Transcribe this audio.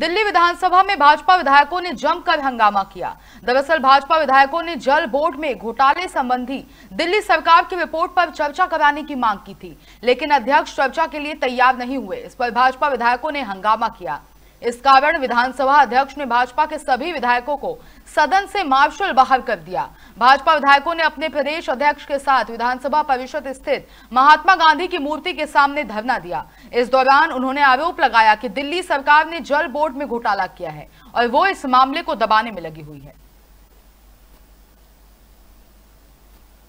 दिल्ली विधानसभा में भाजपा विधायकों ने जमकर हंगामा किया दरअसल भाजपा विधायकों ने जल बोर्ड में घोटाले संबंधी दिल्ली सरकार की रिपोर्ट पर चर्चा कराने की मांग की थी लेकिन अध्यक्ष चर्चा के लिए तैयार नहीं हुए इस पर भाजपा विधायकों ने हंगामा किया इस कारण विधानसभा अध्यक्ष ने भाजपा के सभी विधायकों को सदन से मार्शल बाहर कर दिया भाजपा विधायकों ने अपने प्रदेश अध्यक्ष के साथ विधानसभा परिषद स्थित महात्मा गांधी की मूर्ति के सामने धरना दिया इस दौरान उन्होंने आरोप लगाया कि दिल्ली सरकार ने जल बोर्ड में घोटाला किया है और वो इस मामले को दबाने में लगी हुई है